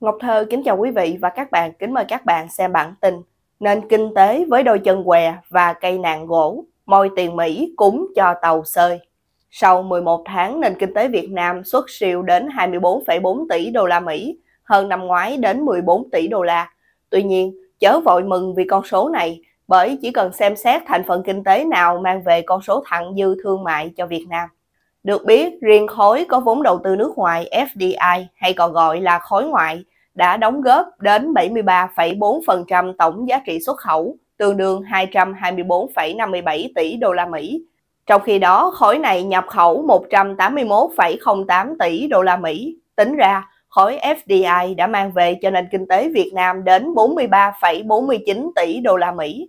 Ngọc Thơ kính chào quý vị và các bạn, kính mời các bạn xem bản tin Nền kinh tế với đôi chân què và cây nạn gỗ, môi tiền Mỹ cúng cho tàu sơi Sau 11 tháng, nền kinh tế Việt Nam xuất siêu đến 24,4 tỷ đô la Mỹ, hơn năm ngoái đến 14 tỷ đô la. Tuy nhiên, chớ vội mừng vì con số này, bởi chỉ cần xem xét thành phần kinh tế nào mang về con số thặng dư thương mại cho Việt Nam. Được biết, riêng khối có vốn đầu tư nước ngoài FDI hay còn gọi là khối ngoại đã đóng góp đến 73,4% tổng giá trị xuất khẩu, tương đương 224,57 tỷ đô la Mỹ. Trong khi đó, khối này nhập khẩu 181,08 tỷ đô la Mỹ. Tính ra, khối FDI đã mang về cho nền kinh tế Việt Nam đến 43,49 tỷ đô la Mỹ.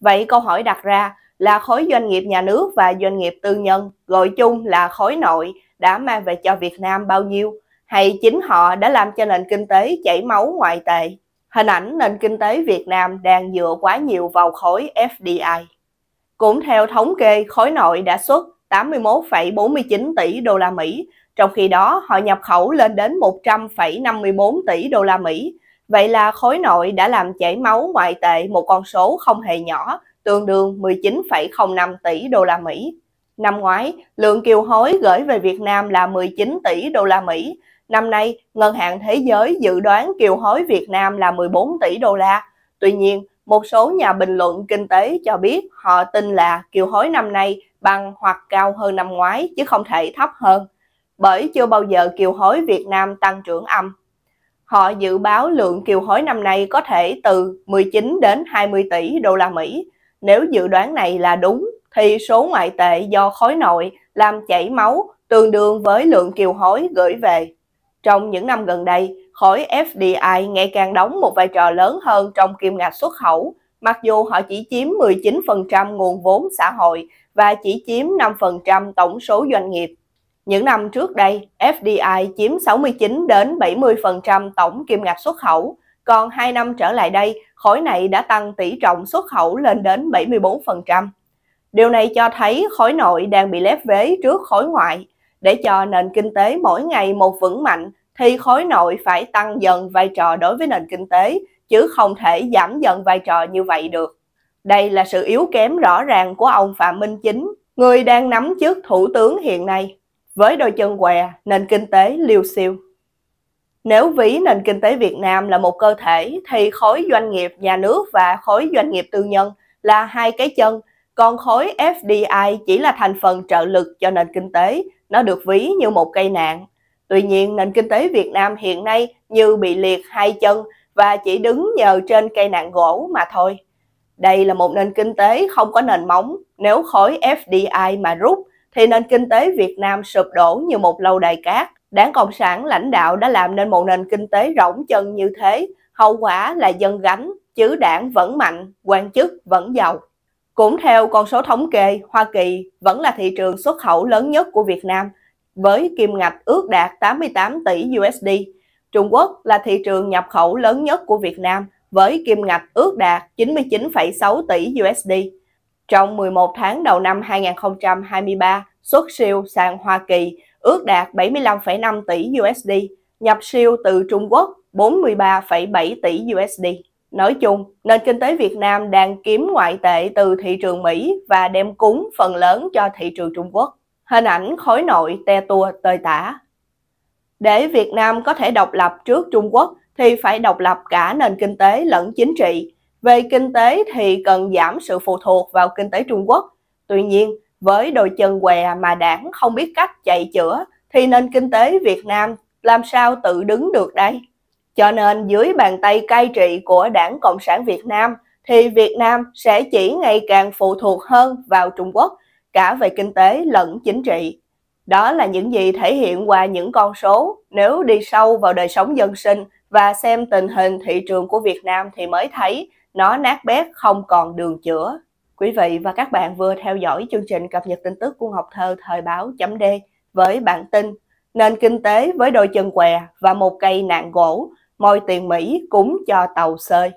Vậy câu hỏi đặt ra là khối doanh nghiệp nhà nước và doanh nghiệp tư nhân gọi chung là khối nội đã mang về cho Việt Nam bao nhiêu? hay chính họ đã làm cho nền kinh tế chảy máu ngoại tệ. Hình ảnh nền kinh tế Việt Nam đang dựa quá nhiều vào khối FDI. Cũng theo thống kê, khối nội đã xuất 81,49 tỷ đô la Mỹ, trong khi đó họ nhập khẩu lên đến 100,54 tỷ đô la Mỹ. Vậy là khối nội đã làm chảy máu ngoại tệ một con số không hề nhỏ, tương đương 19,05 tỷ đô la Mỹ. Năm ngoái, lượng kiều hối gửi về Việt Nam là 19 tỷ đô la Mỹ, Năm nay, Ngân hàng Thế giới dự đoán kiều hối Việt Nam là 14 tỷ đô la. Tuy nhiên, một số nhà bình luận kinh tế cho biết họ tin là kiều hối năm nay bằng hoặc cao hơn năm ngoái chứ không thể thấp hơn, bởi chưa bao giờ kiều hối Việt Nam tăng trưởng âm. Họ dự báo lượng kiều hối năm nay có thể từ 19 đến 20 tỷ đô la Mỹ. Nếu dự đoán này là đúng thì số ngoại tệ do khối nội làm chảy máu tương đương với lượng kiều hối gửi về trong những năm gần đây, khối FDI ngày càng đóng một vai trò lớn hơn trong kim ngạch xuất khẩu, mặc dù họ chỉ chiếm 19% nguồn vốn xã hội và chỉ chiếm 5% tổng số doanh nghiệp. Những năm trước đây, FDI chiếm 69 đến 70% tổng kim ngạch xuất khẩu, còn 2 năm trở lại đây, khối này đã tăng tỷ trọng xuất khẩu lên đến 74%. Điều này cho thấy khối nội đang bị lép vế trước khối ngoại. Để cho nền kinh tế mỗi ngày một vững mạnh, thì khối nội phải tăng dần vai trò đối với nền kinh tế, chứ không thể giảm dần vai trò như vậy được. Đây là sự yếu kém rõ ràng của ông Phạm Minh Chính, người đang nắm chức thủ tướng hiện nay. Với đôi chân què, nền kinh tế liêu siêu. Nếu ví nền kinh tế Việt Nam là một cơ thể thì khối doanh nghiệp nhà nước và khối doanh nghiệp tư nhân là hai cái chân, còn khối FDI chỉ là thành phần trợ lực cho nền kinh tế, nó được ví như một cây nạn. Tuy nhiên, nền kinh tế Việt Nam hiện nay như bị liệt hai chân và chỉ đứng nhờ trên cây nạn gỗ mà thôi. Đây là một nền kinh tế không có nền móng, nếu khối FDI mà rút thì nền kinh tế Việt Nam sụp đổ như một lâu đài cát. Đảng Cộng sản lãnh đạo đã làm nên một nền kinh tế rỗng chân như thế, hậu quả là dân gánh, chứ đảng vẫn mạnh, quan chức vẫn giàu. Cũng theo con số thống kê, Hoa Kỳ vẫn là thị trường xuất khẩu lớn nhất của Việt Nam với kim ngạch ước đạt 88 tỷ USD. Trung Quốc là thị trường nhập khẩu lớn nhất của Việt Nam với kim ngạch ước đạt 99,6 tỷ USD. Trong 11 tháng đầu năm 2023, xuất siêu sang Hoa Kỳ ước đạt 75,5 tỷ USD, nhập siêu từ Trung Quốc 43,7 tỷ USD. Nói chung, nền kinh tế Việt Nam đang kiếm ngoại tệ từ thị trường Mỹ và đem cúng phần lớn cho thị trường Trung Quốc hình ảnh khối nội te tua tơi tả. Để Việt Nam có thể độc lập trước Trung Quốc thì phải độc lập cả nền kinh tế lẫn chính trị. Về kinh tế thì cần giảm sự phụ thuộc vào kinh tế Trung Quốc. Tuy nhiên, với đôi chân què mà đảng không biết cách chạy chữa thì nền kinh tế Việt Nam làm sao tự đứng được đây? Cho nên dưới bàn tay cai trị của Đảng Cộng sản Việt Nam thì Việt Nam sẽ chỉ ngày càng phụ thuộc hơn vào Trung Quốc cả về kinh tế lẫn chính trị. Đó là những gì thể hiện qua những con số, nếu đi sâu vào đời sống dân sinh và xem tình hình thị trường của Việt Nam thì mới thấy nó nát bét không còn đường chữa. Quý vị và các bạn vừa theo dõi chương trình cập nhật tin tức của Ngọc Thơ thời báo chấm D với bản tin Nền kinh tế với đôi chân què và một cây nạn gỗ, môi tiền Mỹ cũng cho tàu sơi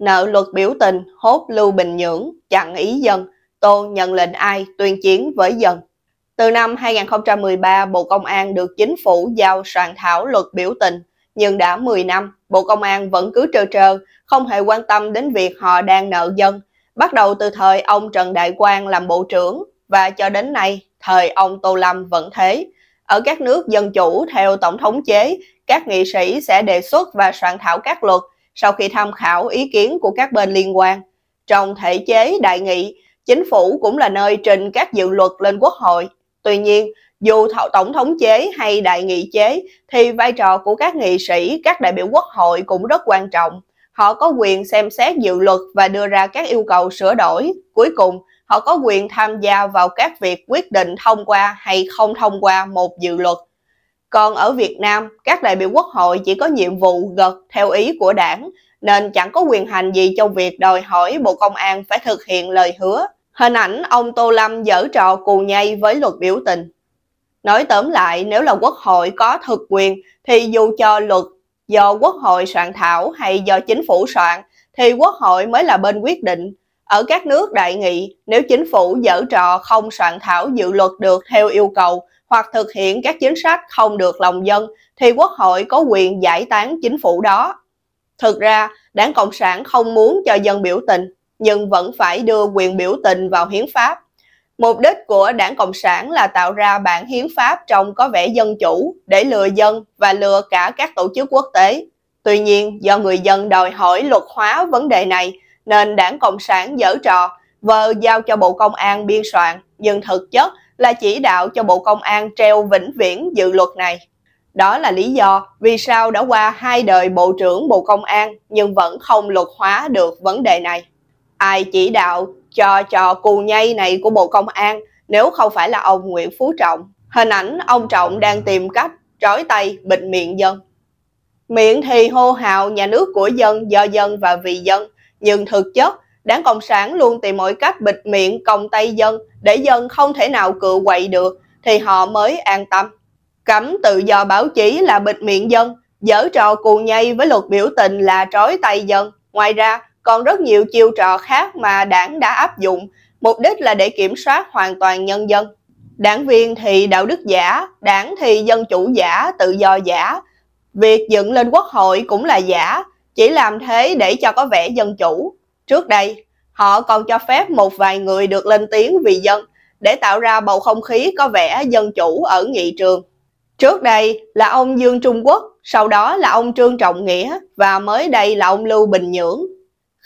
nợ luật biểu tình hốt Lưu Bình Nhưỡng, chặn ý dân, Tô nhận lệnh ai tuyên chiến với dân. Từ năm 2013, Bộ Công an được chính phủ giao soạn thảo luật biểu tình, nhưng đã 10 năm, Bộ Công an vẫn cứ trơ trơ, không hề quan tâm đến việc họ đang nợ dân. Bắt đầu từ thời ông Trần Đại Quang làm Bộ trưởng và cho đến nay, thời ông Tô Lâm vẫn thế. Ở các nước dân chủ theo tổng thống chế, các nghị sĩ sẽ đề xuất và soạn thảo các luật sau khi tham khảo ý kiến của các bên liên quan. Trong thể chế đại nghị, chính phủ cũng là nơi trình các dự luật lên quốc hội. Tuy nhiên, dù tổng thống chế hay đại nghị chế thì vai trò của các nghị sĩ, các đại biểu quốc hội cũng rất quan trọng. Họ có quyền xem xét dự luật và đưa ra các yêu cầu sửa đổi. Cuối cùng, họ có quyền tham gia vào các việc quyết định thông qua hay không thông qua một dự luật. Còn ở Việt Nam, các đại biểu quốc hội chỉ có nhiệm vụ gật theo ý của đảng, nên chẳng có quyền hành gì trong việc đòi hỏi Bộ Công an phải thực hiện lời hứa. Hình ảnh ông Tô Lâm dở trò cù nhây với luật biểu tình. Nói tóm lại, nếu là quốc hội có thực quyền, thì dù cho luật do quốc hội soạn thảo hay do chính phủ soạn, thì quốc hội mới là bên quyết định, ở các nước đại nghị, nếu chính phủ dở trò không soạn thảo dự luật được theo yêu cầu hoặc thực hiện các chính sách không được lòng dân, thì quốc hội có quyền giải tán chính phủ đó. Thực ra, đảng Cộng sản không muốn cho dân biểu tình, nhưng vẫn phải đưa quyền biểu tình vào hiến pháp. Mục đích của đảng Cộng sản là tạo ra bản hiến pháp trông có vẻ dân chủ để lừa dân và lừa cả các tổ chức quốc tế. Tuy nhiên, do người dân đòi hỏi luật hóa vấn đề này, nên đảng Cộng sản dở trò, vờ giao cho Bộ Công an biên soạn, nhưng thực chất là chỉ đạo cho Bộ Công an treo vĩnh viễn dự luật này. Đó là lý do vì sao đã qua hai đời Bộ trưởng Bộ Công an nhưng vẫn không luật hóa được vấn đề này. Ai chỉ đạo cho trò cù nhây này của Bộ Công an nếu không phải là ông Nguyễn Phú Trọng? Hình ảnh ông Trọng đang tìm cách trói tay bịt miệng dân. Miệng thì hô hào nhà nước của dân, do dân và vì dân – nhưng thực chất, đảng Cộng sản luôn tìm mọi cách bịt miệng còng tay dân để dân không thể nào cựa quậy được thì họ mới an tâm. Cấm tự do báo chí là bịt miệng dân, dở trò cù nhây với luật biểu tình là trói tay dân. Ngoài ra, còn rất nhiều chiêu trò khác mà đảng đã áp dụng, mục đích là để kiểm soát hoàn toàn nhân dân. Đảng viên thì đạo đức giả, đảng thì dân chủ giả, tự do giả. Việc dựng lên quốc hội cũng là giả, chỉ làm thế để cho có vẻ dân chủ. Trước đây, họ còn cho phép một vài người được lên tiếng vì dân để tạo ra bầu không khí có vẻ dân chủ ở nghị trường. Trước đây là ông Dương Trung Quốc, sau đó là ông Trương Trọng Nghĩa và mới đây là ông Lưu Bình Nhưỡng.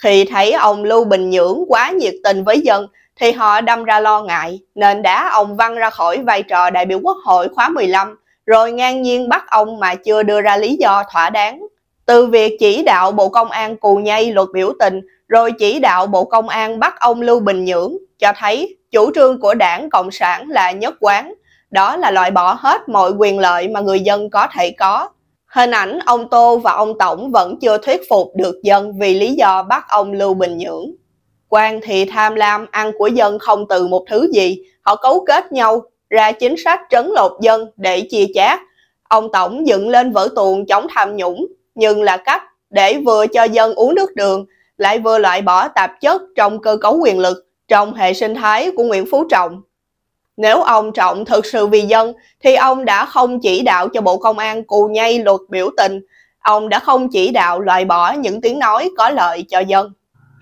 Khi thấy ông Lưu Bình Nhưỡng quá nhiệt tình với dân thì họ đâm ra lo ngại nên đã ông văng ra khỏi vai trò đại biểu quốc hội khóa 15 rồi ngang nhiên bắt ông mà chưa đưa ra lý do thỏa đáng. Từ việc chỉ đạo Bộ Công an cù nhây luật biểu tình, rồi chỉ đạo Bộ Công an bắt ông Lưu Bình Nhưỡng, cho thấy chủ trương của đảng Cộng sản là nhất quán, đó là loại bỏ hết mọi quyền lợi mà người dân có thể có. Hình ảnh ông Tô và ông Tổng vẫn chưa thuyết phục được dân vì lý do bắt ông Lưu Bình Nhưỡng. Quan thì tham lam ăn của dân không từ một thứ gì, họ cấu kết nhau, ra chính sách trấn lột dân để chia chác. Ông Tổng dựng lên vở tuồng chống tham nhũng, nhưng là cách để vừa cho dân uống nước đường, lại vừa loại bỏ tạp chất trong cơ cấu quyền lực trong hệ sinh thái của Nguyễn Phú Trọng. Nếu ông Trọng thực sự vì dân thì ông đã không chỉ đạo cho Bộ Công an cù nhây luật biểu tình, ông đã không chỉ đạo loại bỏ những tiếng nói có lợi cho dân.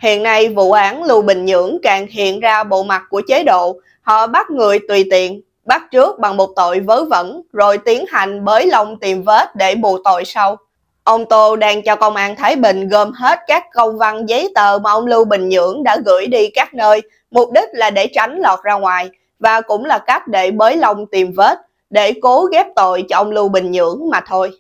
Hiện nay vụ án Lưu Bình Nhưỡng càng hiện ra bộ mặt của chế độ, họ bắt người tùy tiện, bắt trước bằng một tội vớ vẩn rồi tiến hành bới lông tìm vết để bù tội sau. Ông Tô đang cho công an Thái Bình gom hết các công văn giấy tờ mà ông Lưu Bình Nhưỡng đã gửi đi các nơi, mục đích là để tránh lọt ra ngoài và cũng là cách để bới lông tìm vết, để cố ghép tội cho ông Lưu Bình Nhưỡng mà thôi.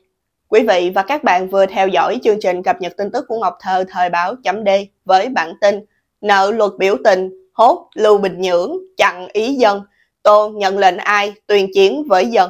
Quý vị và các bạn vừa theo dõi chương trình cập nhật tin tức của Ngọc Thơ thời báo chấm D với bản tin Nợ luật biểu tình, hốt Lưu Bình Nhưỡng, chặn ý dân, Tô nhận lệnh ai tuyên chiến với dân.